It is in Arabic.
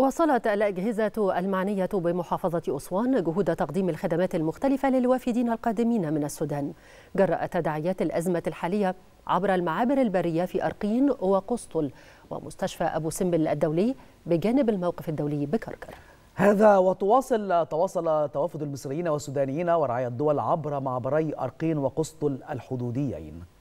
واصلت الأجهزة المعنية بمحافظة أسوان جهود تقديم الخدمات المختلفة للوافدين القادمين من السودان جراء تداعيات الأزمة الحالية عبر المعابر البرية في أرقين وقسطل ومستشفى أبو سمبل الدولي بجانب الموقف الدولي بكركر هذا وتواصل تواصل توافد المصريين والسودانيين ورعايا الدول عبر معبري أرقين وقسطل الحدوديين